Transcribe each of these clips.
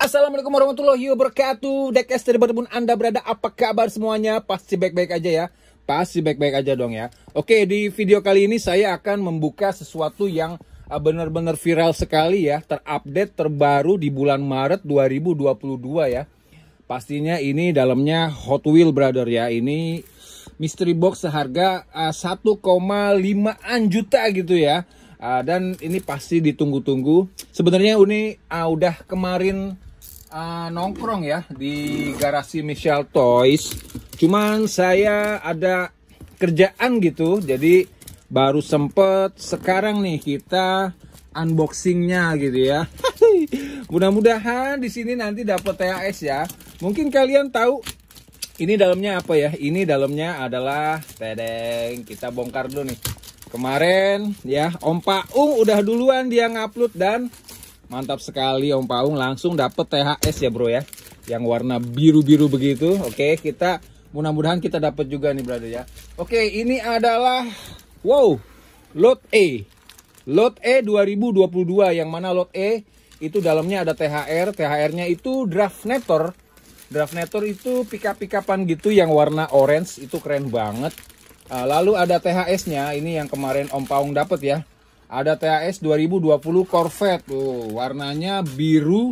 Assalamualaikum warahmatullahi wabarakatuh Dekes dari dimanapun anda berada apa kabar semuanya Pasti baik-baik aja ya Pasti baik-baik aja dong ya Oke di video kali ini saya akan membuka sesuatu yang uh, benar-benar viral sekali ya Terupdate terbaru di bulan Maret 2022 ya Pastinya ini dalamnya Hot Wheel brother ya Ini mystery box seharga 1,5an uh, juta gitu ya uh, dan ini pasti ditunggu-tunggu sebenarnya ini uh, udah kemarin uh, nongkrong ya di garasi Michelle Toys. Cuman saya ada kerjaan gitu, jadi baru sempet sekarang nih kita unboxingnya gitu ya. Mudah-mudahan di sini nanti dapat TAS ya. Mungkin kalian tahu ini dalamnya apa ya? Ini dalamnya adalah tedeng. Kita bongkar dulu nih. Kemarin ya Om Paung udah duluan dia ngupload dan Mantap sekali Om Paung langsung dapet THS ya bro ya. Yang warna biru-biru begitu. Oke, kita mudah-mudahan kita dapat juga nih brother ya. Oke, ini adalah wow, lot E. Lot E 2022 yang mana lot E itu dalamnya ada THR, THR-nya itu draft draft Draftnator itu pika-pikapan gitu yang warna orange itu keren banget. Ah, lalu ada THS-nya, ini yang kemarin Om Paung dapet ya. Ada TAS 2020 Corvette. Tuh, warnanya biru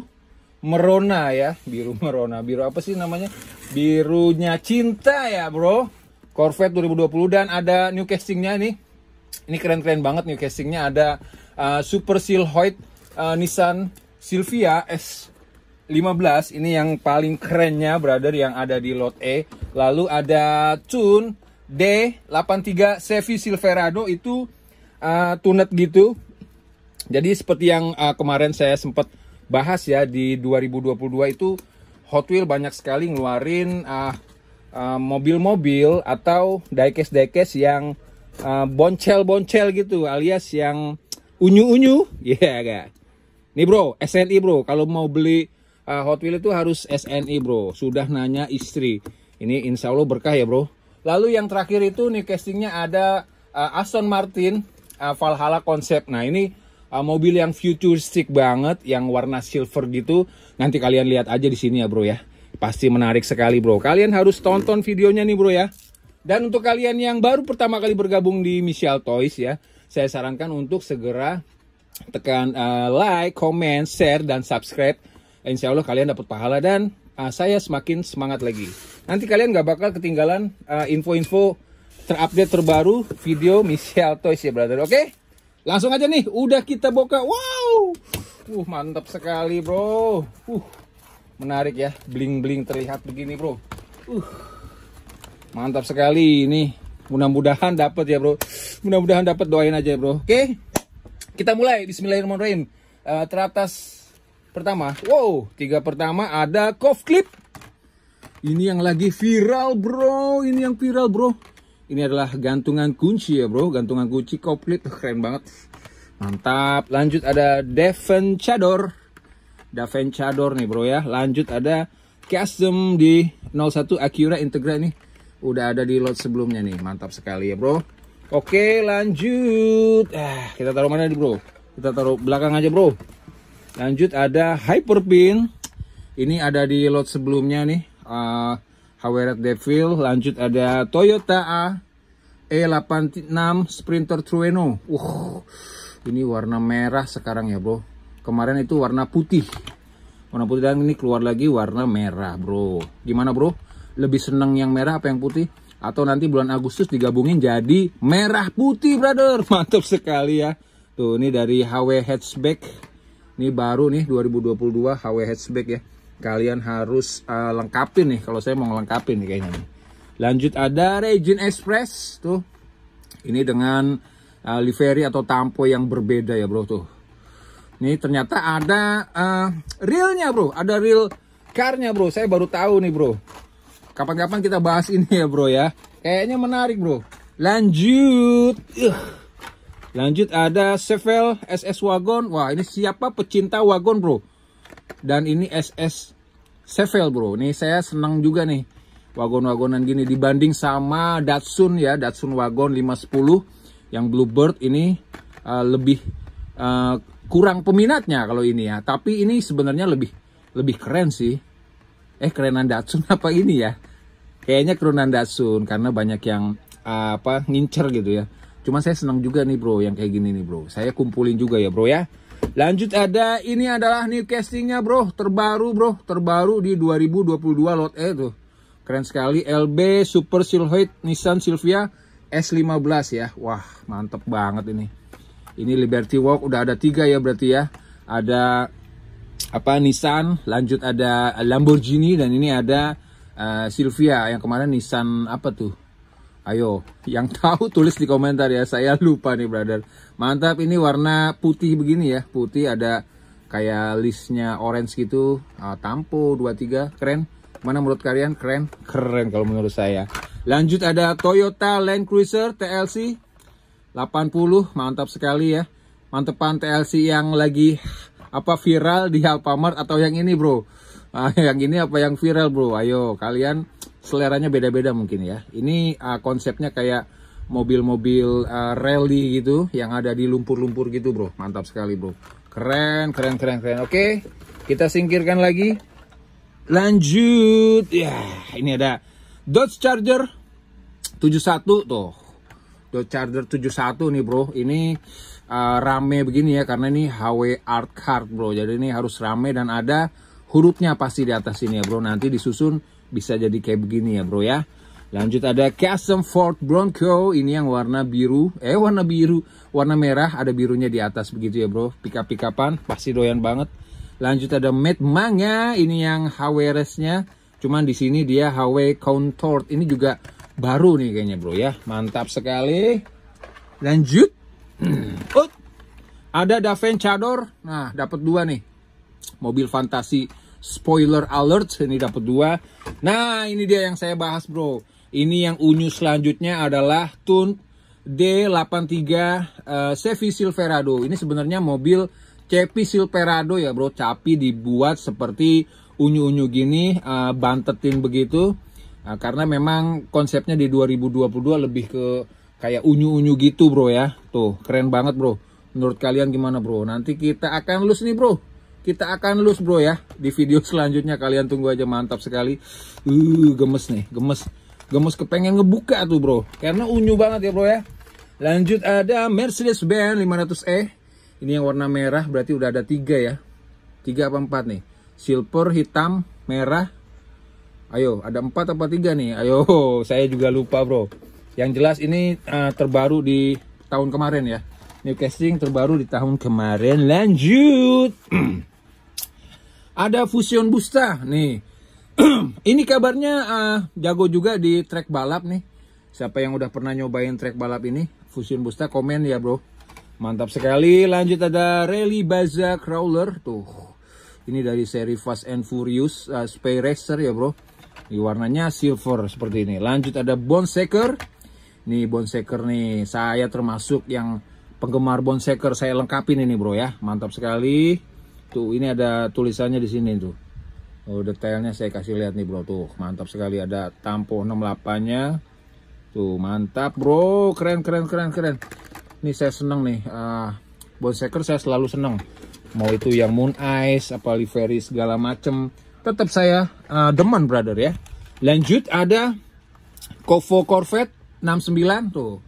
merona ya. Biru merona. Biru apa sih namanya? Birunya cinta ya, Bro. Corvette 2020 dan ada new casingnya nih. Ini keren-keren banget new casingnya ada uh, Super Silhouette uh, Nissan Silvia S 15 ini yang paling kerennya brother yang ada di lot E lalu ada Tune D83 Chevy Silverado itu uh, tunet gitu. Jadi seperti yang uh, kemarin saya sempat bahas ya di 2022 itu Hot Wheels banyak sekali ngeluarin uh, uh, mobil-mobil atau diecast-diecast yang uh, boncel-boncel gitu alias yang unyu-unyu. Iya, yeah, guys. Nih bro, SNI bro, kalau mau beli uh, Hot Wheels itu harus SNI bro. Sudah nanya istri. Ini insya Allah berkah ya bro. Lalu yang terakhir itu nih castingnya ada uh, Aston Martin uh, Valhalla konsep. Nah ini uh, mobil yang futuristik banget, yang warna silver gitu. Nanti kalian lihat aja di sini ya bro ya. Pasti menarik sekali bro. Kalian harus tonton videonya nih bro ya. Dan untuk kalian yang baru pertama kali bergabung di Michelle Toys ya, saya sarankan untuk segera tekan uh, like, comment, share, dan subscribe. Insya Allah kalian dapat pahala dan uh, saya semakin semangat lagi. Nanti kalian gak bakal ketinggalan uh, info-info uh, info -info terupdate terbaru video Michelle Toys ya brother. Oke. Langsung aja nih, udah kita buka. Wow. Uh, mantap sekali, Bro. Uh. Menarik ya, bling-bling terlihat begini, Bro. Uh. Mantap sekali ini. Mudah-mudahan dapat ya, Bro. Mudah-mudahan dapat doain aja, Bro. Oke. Kita mulai bismillahirrahmanirrahim. Uh, teratas pertama. Wow, tiga pertama ada cough clip. Ini yang lagi viral, Bro. Ini yang viral, Bro ini adalah gantungan kunci ya bro, gantungan kunci komplit, keren banget. Mantap. Lanjut ada Devon Chador. Devon Chador nih bro ya. Lanjut ada custom di 01 Acura Integra nih. Udah ada di lot sebelumnya nih. Mantap sekali ya bro. Oke lanjut. Ah, kita taruh mana nih bro? Kita taruh belakang aja bro. Lanjut ada Hyperpin. Ini ada di lot sebelumnya nih. Uh, Haweret Devil, lanjut ada Toyota A E86 Sprinter Trueno. Uh, ini warna merah sekarang ya, Bro. Kemarin itu warna putih. Warna putih dan ini keluar lagi warna merah, Bro. Gimana, Bro? Lebih seneng yang merah apa yang putih? Atau nanti bulan Agustus digabungin jadi merah putih, brother. Mantap sekali ya. Tuh, ini dari HW Hatchback. Ini baru nih 2022 HW Hatchback ya kalian harus uh, lengkapin nih kalau saya mau lengkapi nih kayaknya nih. lanjut ada Regin Express tuh ini dengan uh, eh, livery atau tampo yang berbeda ya bro tuh ini ternyata ada uh, eh, reelnya bro ada real karnya bro saya baru tahu nih bro kapan-kapan kita bahas ini ya bro ya kayaknya menarik bro lanjut uh. lanjut ada Sevel SS Wagon wah ini siapa pecinta wagon bro dan ini SS Sevel bro ini saya senang juga nih wagon-wagonan gini dibanding sama Datsun ya Datsun wagon 510 yang Bluebird ini uh, lebih uh, kurang peminatnya kalau ini ya tapi ini sebenarnya lebih lebih keren sih eh kerenan Datsun apa ini ya kayaknya kerenan Datsun karena banyak yang uh, apa ngincer gitu ya Cuma saya senang juga nih bro yang kayak gini nih bro saya kumpulin juga ya bro ya Lanjut ada ini adalah new castingnya bro, terbaru bro, terbaru di 2022 lot E tuh. Keren sekali LB Super Silhouette Nissan Silvia S15 ya. Wah, mantep banget ini. Ini Liberty Walk udah ada tiga ya berarti ya. Ada apa Nissan, lanjut ada Lamborghini dan ini ada uh, Silvia yang kemarin Nissan apa tuh? Ayo, yang tahu tulis di komentar ya. Saya lupa nih, brother. Mantap, ini warna putih begini ya. Putih ada kayak listnya orange gitu. Uh, tampo 23, keren. Mana menurut kalian? Keren? Keren kalau menurut saya. Lanjut ada Toyota Land Cruiser TLC 80, mantap sekali ya. Mantepan TLC yang lagi apa viral di Alfamart atau yang ini, Bro? Ah, yang ini apa yang viral bro? Ayo kalian seleranya beda-beda mungkin ya. Ini uh, konsepnya kayak mobil-mobil uh, rally gitu yang ada di lumpur-lumpur gitu bro. Mantap sekali bro. Keren, keren, keren, keren. Oke, kita singkirkan lagi. Lanjut. Ya, ini ada Dodge Charger 71 tuh. Dodge Charger 71 nih bro. Ini uh, rame begini ya karena ini HW Art Card bro. Jadi ini harus rame dan ada hurufnya pasti di atas ini ya bro. Nanti disusun bisa jadi kayak begini ya bro ya lanjut ada custom Ford Bronco ini yang warna biru eh warna biru warna merah ada birunya di atas begitu ya bro pickup pickupan pasti doyan banget lanjut ada Mad Manga ini yang HWRS nya cuman di sini dia HW Contour ini juga baru nih kayaknya bro ya mantap sekali lanjut ada Daven Chador nah dapat dua nih mobil fantasi spoiler alert ini dapat dua nah ini dia yang saya bahas bro ini yang unyu selanjutnya adalah Tun D83 uh, Chevy Silverado ini sebenarnya mobil Chevy Silverado ya bro capi dibuat seperti unyu-unyu gini uh, bantetin begitu uh, karena memang konsepnya di 2022 lebih ke kayak unyu-unyu gitu bro ya tuh keren banget bro menurut kalian gimana bro nanti kita akan lus nih bro kita akan lose bro ya di video selanjutnya kalian tunggu aja mantap sekali uh gemes nih gemes gemes kepengen ngebuka tuh bro karena unyu banget ya bro ya lanjut ada Mercedes Benz 500E ini yang warna merah berarti udah ada tiga ya tiga apa empat nih silver hitam merah ayo ada empat apa tiga nih ayo saya juga lupa bro yang jelas ini uh, terbaru di tahun kemarin ya New casting terbaru di tahun kemarin. Lanjut. Ada Fusion Busta nih. Ini kabarnya uh, jago juga di trek balap nih. Siapa yang udah pernah nyobain trek balap ini? Fusion Busta komen ya, Bro. Mantap sekali. Lanjut ada Rally Baza Crawler tuh. Ini dari seri Fast and Furious uh, Space Racer ya, Bro. Ini warnanya silver seperti ini. Lanjut ada bone shaker Nih bone shaker nih, saya termasuk yang penggemar bonsaker saya lengkapin ini bro ya mantap sekali tuh ini ada tulisannya di sini tuh oh, detailnya saya kasih lihat nih bro tuh mantap sekali ada tampo 68 nya tuh mantap bro keren keren keren keren ini saya seneng nih uh, bonsaker saya selalu seneng mau itu yang moon eyes apa livery segala macem tetap saya uh, demen brother ya lanjut ada Kovo Corvette 69 tuh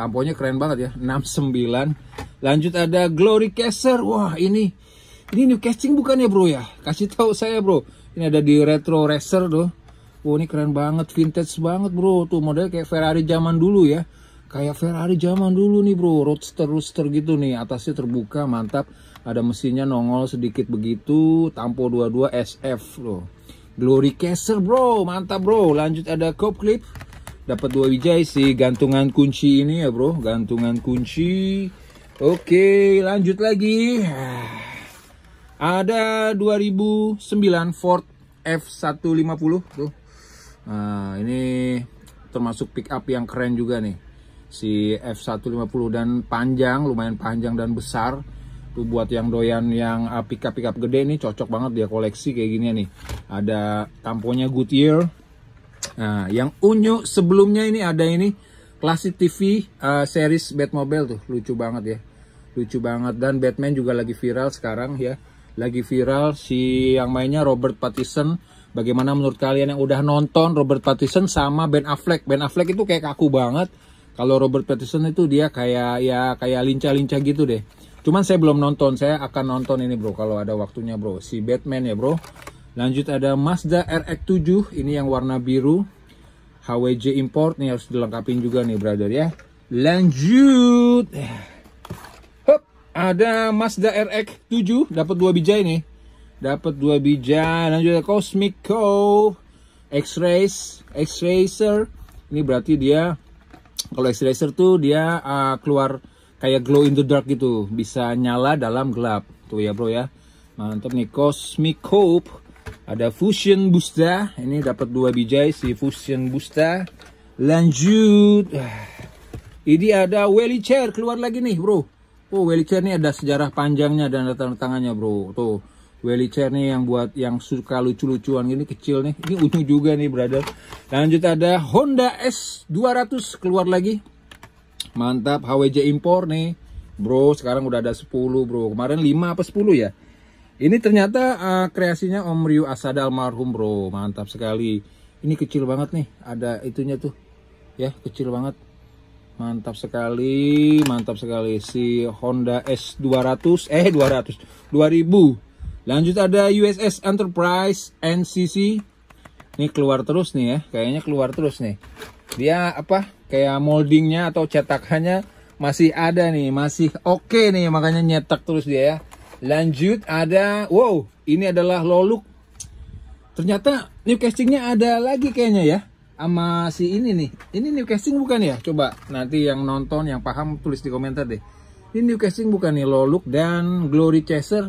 tamponya keren banget ya 69 lanjut ada Glory Caster wah ini ini new casting bukan ya bro ya kasih tahu saya bro ini ada di Retro Racer tuh Wow ini keren banget, vintage banget bro Tuh model kayak Ferrari zaman dulu ya Kayak Ferrari zaman dulu nih bro Roadster-roadster gitu nih Atasnya terbuka, mantap Ada mesinnya nongol sedikit begitu Tampo 22 SF loh Glory Caster bro, mantap bro Lanjut ada Cop Clip dapat dua biji si gantungan kunci ini ya bro gantungan kunci oke lanjut lagi ada 2009 Ford F150 tuh nah ini termasuk pick up yang keren juga nih si F150 dan panjang lumayan panjang dan besar tuh buat yang doyan yang pick ah, up pick up gede nih cocok banget dia koleksi kayak gini nih ada tamponya Goodyear Nah, yang unyu sebelumnya ini ada ini klasik TV uh, ah, series Batmobile tuh, lucu banget ya. Lucu banget dan Batman juga lagi viral sekarang ya. Lagi viral si yang mainnya Robert Pattinson. Bagaimana menurut kalian yang udah nonton Robert Pattinson sama Ben Affleck? Ben Affleck itu kayak kaku banget. Kalau Robert Pattinson itu dia kayak ya kayak lincah-lincah gitu deh. Cuman saya belum nonton, saya akan nonton ini bro kalau ada waktunya bro. Si Batman ya bro. Lanjut ada Mazda RX-7, ini yang warna biru. HWJ import nih harus dilengkapin juga nih brother ya. Lanjut. Hup. ada Mazda RX-7 dapat dua biji ini. Dapat dua biji. Lanjut ada Co X-Race, X-Racer. Ini berarti dia kalau X-Racer tuh dia uh, keluar kayak glow in the dark gitu, bisa nyala dalam gelap. Tuh ya bro ya. Mantap nih Cosmic Cope ada Fusion Busta, ini dapat dua biji si Fusion Busta. Lanjut. Ini ada Welly Chair keluar lagi nih, Bro. Oh, Welly Chair ini ada sejarah panjangnya dan tanda tangannya, Bro. Tuh. Welly Chair nih yang buat yang suka lucu-lucuan gini kecil nih. Ini utuh juga nih, brother. Lanjut ada Honda S200 keluar lagi. Mantap, HWJ impor nih. Bro, sekarang udah ada 10, Bro. Kemarin 5 apa 10 ya? Ini ternyata uh, kreasinya Om Ryu Asada almarhum bro, mantap sekali. Ini kecil banget nih, ada itunya tuh, ya kecil banget. Mantap sekali, mantap sekali si Honda S 200, eh 200, 2000. Lanjut ada USS Enterprise NCC. Ini keluar terus nih ya, kayaknya keluar terus nih. Dia apa? Kayak moldingnya atau cetakannya masih ada nih, masih oke okay nih, makanya nyetak terus dia ya Lanjut ada, wow, ini adalah loluk. Ternyata new castingnya ada lagi kayaknya ya, sama si ini nih. Ini new casting bukan ya? Coba nanti yang nonton, yang paham tulis di komentar deh. Ini new casting bukan nih, loluk dan glory chaser.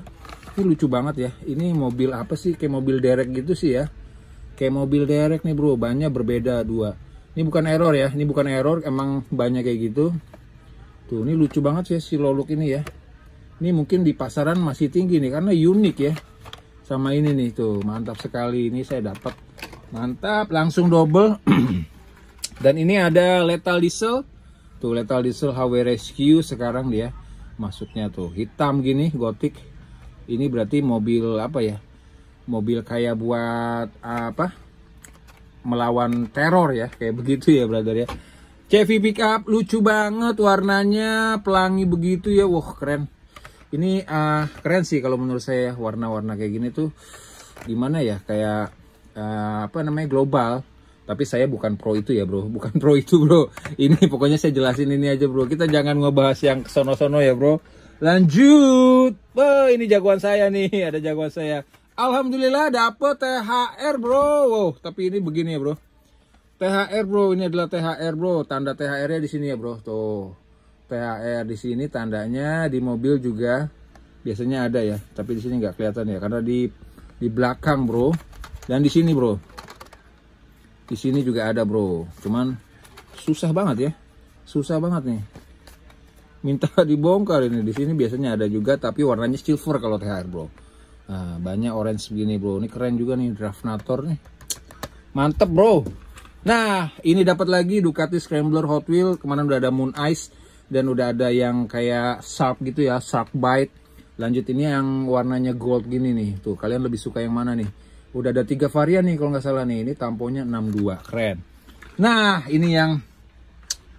Ini lucu banget ya. Ini mobil apa sih? Kayak mobil derek gitu sih ya. Kayak mobil derek nih bro, banyak berbeda dua. Ini bukan error ya, ini bukan error, emang banyak kayak gitu. Tuh, ini lucu banget sih si loluk ini ya ini mungkin di pasaran masih tinggi nih karena unik ya sama ini nih tuh mantap sekali ini saya dapat mantap langsung double dan ini ada lethal diesel tuh lethal diesel HW Rescue sekarang dia masuknya tuh hitam gini gotik ini berarti mobil apa ya mobil kayak buat apa melawan teror ya kayak begitu ya brother ya Chevy pickup lucu banget warnanya pelangi begitu ya wah keren ini uh, keren sih kalau menurut saya warna-warna kayak gini tuh gimana ya kayak uh, apa namanya global tapi saya bukan pro itu ya bro bukan pro itu bro ini pokoknya saya jelasin ini aja bro kita jangan ngebahas yang sono-sono ya bro lanjut Wah, ini jagoan saya nih ada jagoan saya Alhamdulillah dapet THR bro wow, tapi ini begini ya bro THR bro ini adalah THR bro tanda THR nya di sini ya bro tuh PHR di sini tandanya di mobil juga biasanya ada ya tapi di sini nggak kelihatan ya karena di di belakang bro dan di sini bro di sini juga ada bro cuman susah banget ya susah banget nih minta dibongkar ini di sini biasanya ada juga tapi warnanya silver kalau THR bro nah, banyak orange begini bro ini keren juga nih draftnator nih mantep bro nah ini dapat lagi Ducati Scrambler Hot Wheel kemarin udah ada Moon Ice dan udah ada yang kayak sharp gitu ya sharp bite lanjut ini yang warnanya gold gini nih tuh kalian lebih suka yang mana nih udah ada tiga varian nih kalau nggak salah nih ini tamponya 62 keren nah ini yang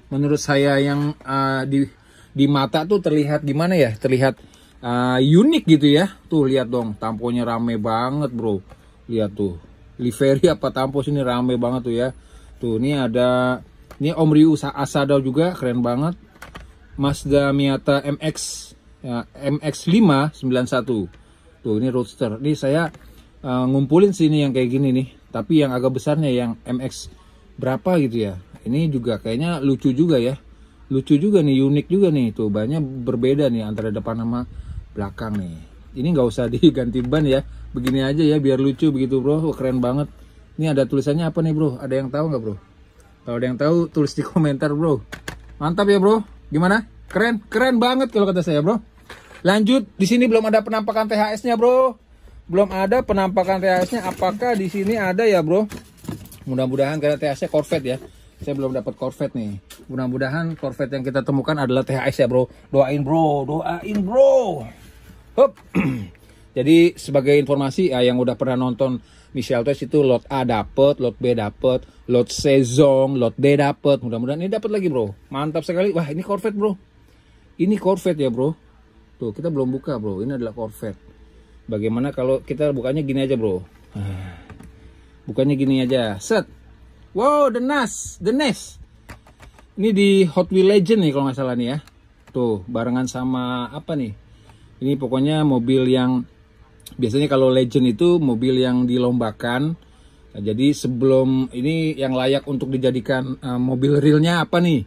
menurut saya yang uh, di di mata tuh terlihat gimana ya terlihat uh, unik gitu ya tuh lihat dong tamponya rame banget bro lihat tuh livery apa tampo sini rame banget tuh ya tuh ini ada ini Om Ryu Asado juga keren banget Mazda Miata MX ya, MX591 tuh ini roadster ini saya uh, ngumpulin sini yang kayak gini nih tapi yang agak besarnya yang MX berapa gitu ya ini juga kayaknya lucu juga ya lucu juga nih unik juga nih tuh banyak berbeda nih antara depan sama belakang nih ini nggak usah diganti ban ya begini aja ya biar lucu begitu bro Wah, keren banget ini ada tulisannya apa nih bro ada yang tahu nggak bro kalau ada yang tahu tulis di komentar bro mantap ya bro Gimana? Keren, keren banget kalau kata saya, Bro. Lanjut, di sini belum ada penampakan THS-nya, Bro. Belum ada penampakan THS-nya. Apakah di sini ada ya, Bro? Mudah-mudahan karena THS-nya Corvette ya. Saya belum dapat Corvette nih. Mudah-mudahan Corvette yang kita temukan adalah THS ya, Bro. Doain, Bro. Doain, Bro. Hop. Jadi sebagai informasi ya, yang udah pernah nonton Michelle Toys itu lot A dapet, lot B dapet, lot C zong, lot D dapet. Mudah-mudahan ini dapet lagi bro. Mantap sekali. Wah ini Corvette bro. Ini Corvette ya bro. Tuh kita belum buka bro. Ini adalah Corvette. Bagaimana kalau kita bukanya gini aja bro. Bukannya gini aja. Set. Wow the Nas. The Nas. Ini di Hot Wheel Legend nih kalau nggak salah nih ya. Tuh barengan sama apa nih. Ini pokoknya mobil yang biasanya kalau legend itu mobil yang dilombakan nah, jadi sebelum ini yang layak untuk dijadikan uh, mobil realnya apa nih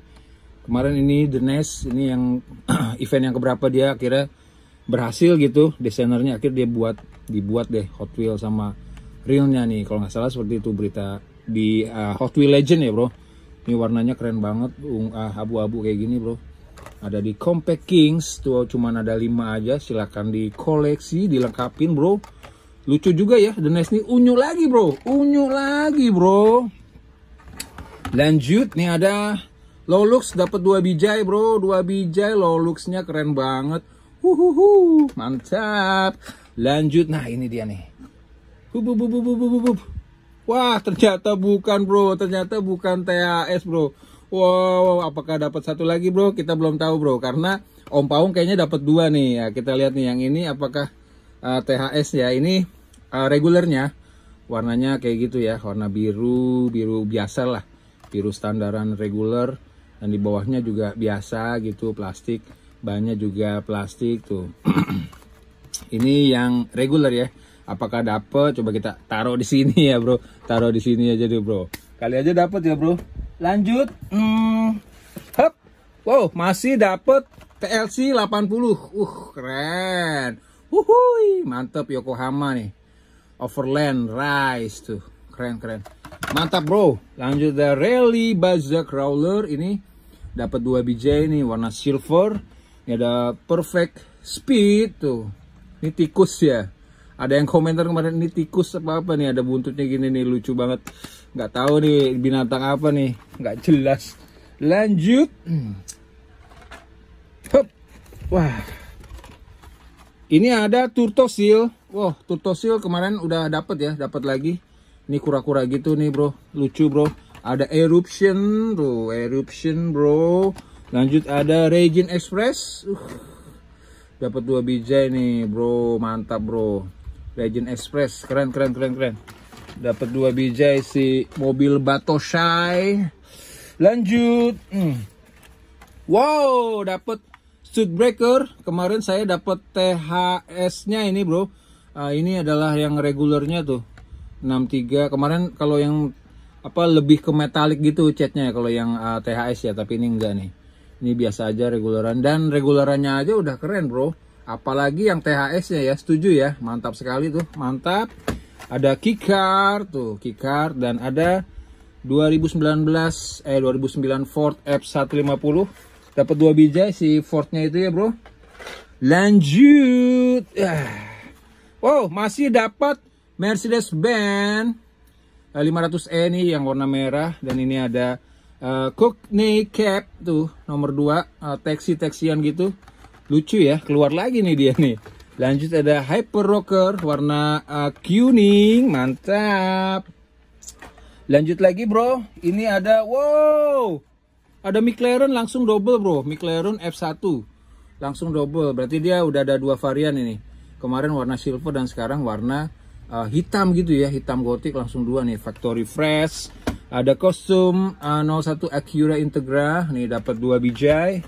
kemarin ini The Nest ini yang event yang keberapa dia akhirnya berhasil gitu desainernya akhirnya dia buat dibuat deh Hot Wheels sama realnya nih kalau nggak salah seperti itu berita di uh, Hot Wheels Legend ya bro ini warnanya keren banget eh, abu-abu uh, kayak gini bro ada di Compact Kings tuh cuman ada 5 aja silahkan koleksi dilengkapin bro lucu juga ya The Nest ini unyu lagi bro unyu lagi bro lanjut nih ada Lolux dapat dua bijai bro dua bijai Lolux-nya keren banget Uhuhu, mantap lanjut nah ini dia nih bub, bub, bub, bub, bub, Wah, ternyata bukan, bro. Ternyata bukan TAS, bro. Wow, apakah dapat satu lagi bro? Kita belum tahu bro, karena Om Paung kayaknya dapat dua nih. Ya, kita lihat nih yang ini apakah uh, eh, THS ya? Ini uh, regulernya warnanya kayak gitu ya, warna biru biru biasa lah, biru standaran reguler dan di bawahnya juga biasa gitu plastik, bannya juga plastik tuh. ini yang reguler ya apakah dapat? coba kita taruh di sini ya bro taruh di sini aja deh bro kali aja dapat ya bro lanjut hmm, hop wow masih dapet TLC 80 uh keren Wuhui, mantep Yokohama nih overland rise tuh keren keren mantap bro lanjut the rally baza crawler ini dapat dua biji ini warna silver ini ada perfect speed tuh ini tikus ya ada yang komentar kemarin ini tikus apa apa nih ada buntutnya gini nih lucu banget nggak tahu nih binatang apa nih nggak jelas lanjut Hup. wah ini ada turtosil wow turtosil kemarin udah dapet ya dapat lagi ini kura-kura gitu nih bro lucu bro ada eruption bro eruption bro lanjut ada Regin Express uh, dapat dua biji nih bro mantap bro Regin Express keren keren keren keren dapat dua biji si mobil Batoshai. lanjut hmm. wow dapat suit breaker kemarin saya dapat THS nya ini bro uh, ini adalah yang regulernya tuh 63 kemarin kalau yang apa lebih ke metalik gitu catnya ya kalau yang uh, ah, THS ya tapi ini enggak nih ini biasa aja reguleran dan regulerannya aja udah keren bro apalagi yang THS nya ya setuju ya mantap sekali tuh mantap ada Kikar tuh Kikar dan ada 2019 eh 2009 Ford F150 dapat dua biji si Fordnya itu ya bro lanjut eh. wow masih dapat Mercedes Benz 500E eh, nih yang warna merah dan ini ada uh, Cockney Cap tuh nomor 2 uh, taksi taksian gitu lucu ya keluar lagi nih dia nih Lanjut ada Hyper Rocker warna uh, kuning, mantap. Lanjut lagi bro, ini ada wow, ada McLaren langsung double bro, McLaren F1 langsung double, berarti dia udah ada dua varian ini. Kemarin warna silver dan sekarang warna uh, hitam gitu ya, hitam gotik langsung dua nih, factory fresh. Ada kostum uh, 01 Acura Integra, nih dapat dua bijai.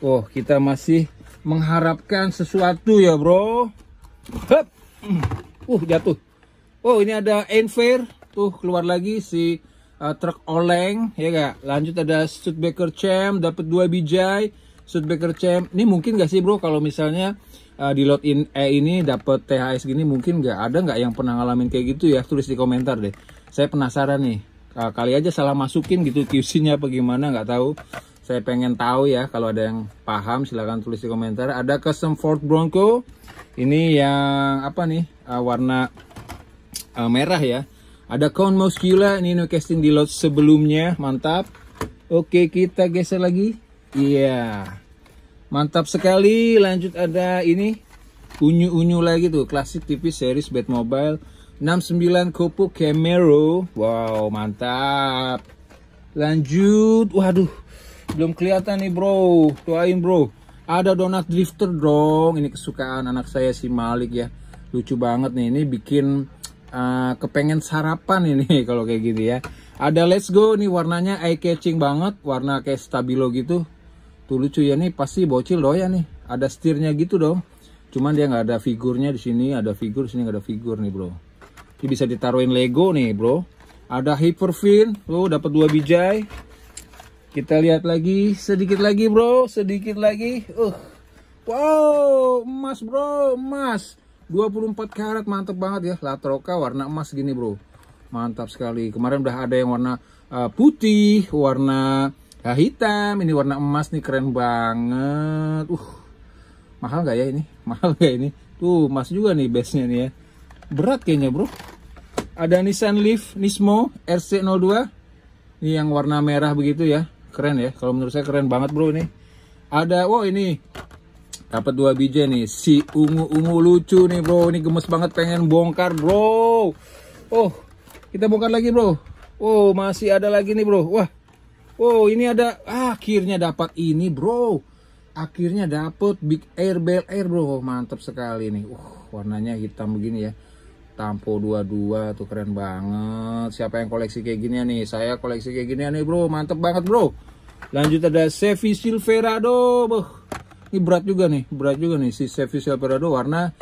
Oh kita masih mengharapkan sesuatu ya bro Hup. uh jatuh oh ini ada Enfair tuh keluar lagi si uh, truk oleng ya gak lanjut ada Studebaker Champ dapat dua bijai Studebaker Champ ini mungkin gak sih bro kalau misalnya uh, di lot in E ini dapat THS gini mungkin gak ada nggak yang pernah ngalamin kayak gitu ya tulis di komentar deh saya penasaran nih uh, kali aja salah masukin gitu QC nya apa gimana nggak tahu saya pengen tahu ya kalau ada yang paham silahkan tulis di komentar ada custom Ford Bronco ini yang apa nih uh, warna uh, merah ya ada Count Muscula ini no casting di lot sebelumnya mantap oke kita geser lagi iya yeah. mantap sekali lanjut ada ini unyu-unyu lagi tuh klasik tv series Batmobile 69 Kopo Camaro wow mantap lanjut waduh belum kelihatan nih bro. Doain bro. Ada donat drifter dong. Ini kesukaan anak saya si Malik ya. Lucu banget nih. Ini bikin uh, kepengen sarapan ini kalau kayak gitu ya. Ada let's go nih warnanya eye catching banget. Warna kayak stabilo gitu. Tuh lucu ya nih. Pasti bocil ya nih. Ada stirnya gitu dong. Cuman dia nggak ada figurnya di sini. Ada figur sini nggak ada figur nih bro. Ini bisa ditaruhin Lego nih bro. Ada hyperfin. Tuh dapat dua bijai. Kita lihat lagi, sedikit lagi bro, sedikit lagi. Uh. Wow, emas bro, emas. 24 karat mantap banget ya. Latroka warna emas gini bro. Mantap sekali. Kemarin udah ada yang warna uh, putih, warna uh, hitam, ini warna emas nih keren banget. Uh. Mahal gak ya ini? Mahal gak ini? Tuh, emas juga nih base-nya nih ya. Berat kayaknya, Bro ada Nissan Leaf Nismo RC02 ini yang warna merah begitu ya keren ya kalau menurut saya keren banget bro ini ada wow ini dapat dua biji nih si ungu ungu lucu nih bro ini gemes banget pengen bongkar bro oh kita bongkar lagi bro oh masih ada lagi nih bro wah oh ini ada ah, akhirnya dapat ini bro akhirnya dapat big air bel air bro mantap sekali nih uh warnanya hitam begini ya Tampo 22 tuh keren banget. Siapa yang koleksi kayak gini ya nih? Saya koleksi kayak gini ya nih, Bro. Mantep banget, Bro. Lanjut ada Sevi Silverado. Beuh. Ini berat juga nih, berat juga nih si Sevi Silverado warna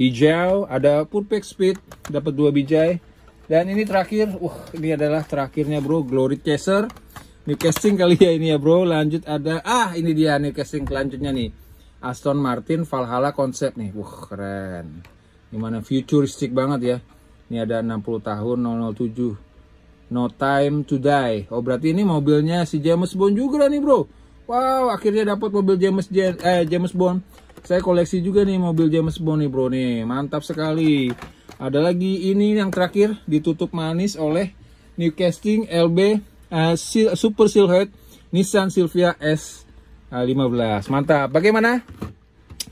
hijau, ada Perfect Speed, dapat dua bijai. Dan ini terakhir, uh, ini adalah terakhirnya, Bro, Glory Chaser. Ini casting kali ya ini ya, Bro. Lanjut ada ah, ini dia nih casting selanjutnya nih. Aston Martin Valhalla konsep nih. Wah, keren mana futuristik banget ya ini ada 60 tahun 007 No Time to Die oh berarti ini mobilnya si James Bond juga nih bro wow akhirnya dapat mobil James Jan eh, James Bond saya koleksi juga nih mobil James Bond nih bro nih mantap sekali ada lagi ini yang terakhir ditutup manis oleh New Casting LB uh, eh, Super Silhouette Nissan Silvia S15 mantap bagaimana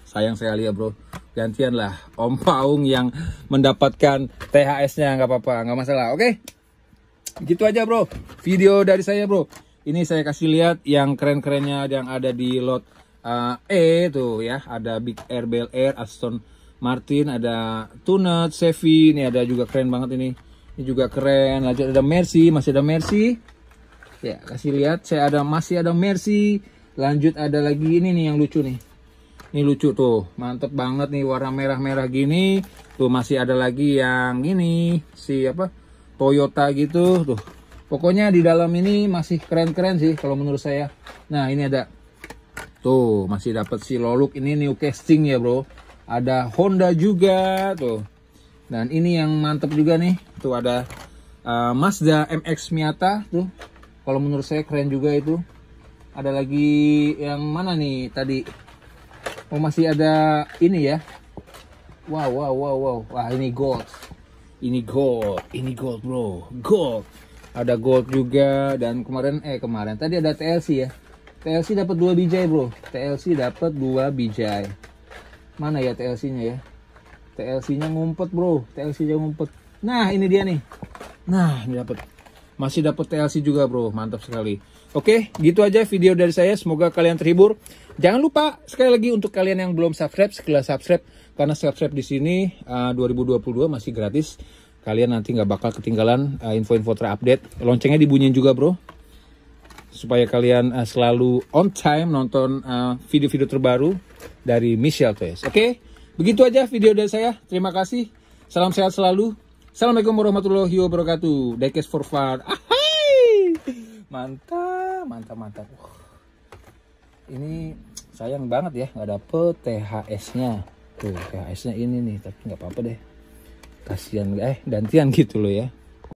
sayang sekali ya bro gantianlah Om Paung yang mendapatkan THS-nya nggak apa-apa nggak masalah oke okay? gitu aja bro video dari saya bro ini saya kasih lihat yang keren-kerennya yang ada di lot uh, E tuh ya ada Big Air Bel Air Aston Martin ada Tunet Sevi ini ada juga keren banget ini ini juga keren lanjut ada Mercy masih ada Mercy ya kasih lihat saya ada masih ada Mercy lanjut ada lagi ini nih yang lucu nih ini lucu tuh, mantep banget nih warna merah-merah gini. Tuh masih ada lagi yang ini si apa Toyota gitu tuh. Pokoknya di dalam ini masih keren-keren sih kalau menurut saya. Nah ini ada tuh masih dapat si Loluk ini new casting ya bro. Ada Honda juga tuh. Dan ini yang mantep juga nih. Tuh ada uh, Mazda MX Miata tuh. Kalau menurut saya keren juga itu. Ada lagi yang mana nih tadi? Oh masih ada ini ya. Wow wow wow wow. Wah ini gold. Ini gold. Ini gold bro. Gold. Ada gold juga dan kemarin eh kemarin tadi ada TLC ya. TLC dapat dua biji bro. TLC dapat dua biji. Mana ya TLC-nya ya? TLC-nya ngumpet bro. TLC-nya ngumpet. Nah ini dia nih. Nah ini dapat masih dapat TLC juga bro mantap sekali oke gitu aja video dari saya semoga kalian terhibur jangan lupa sekali lagi untuk kalian yang belum subscribe segera subscribe karena subscribe di sini eh, uh, 2022 masih gratis kalian nanti nggak bakal ketinggalan eh, info-info terupdate loncengnya dibunyiin juga bro supaya kalian uh, selalu on time nonton video-video uh, terbaru dari Michelle Toys oke begitu aja video dari saya terima kasih salam sehat selalu Assalamualaikum warahmatullahi wabarakatuh. Dekes for fun. Ahai! Mantap, mantap, mantap. Uh. Ini sayang banget ya, nggak dapet THS-nya. Tuh, THS-nya ini nih, tapi nggak apa-apa deh. Kasihan, eh gantian gitu loh ya.